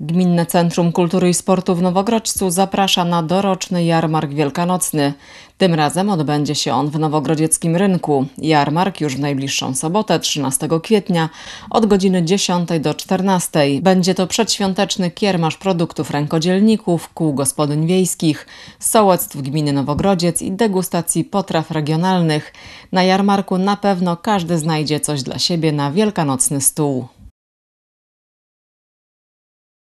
Gminne Centrum Kultury i Sportu w Nowogrodzcu zaprasza na doroczny jarmark wielkanocny. Tym razem odbędzie się on w Nowogrodzieckim Rynku. Jarmark już w najbliższą sobotę, 13 kwietnia, od godziny 10 do 14. Będzie to przedświąteczny kiermasz produktów rękodzielników, kół gospodyń wiejskich, sołectw gminy Nowogrodziec i degustacji potraw regionalnych. Na jarmarku na pewno każdy znajdzie coś dla siebie na wielkanocny stół.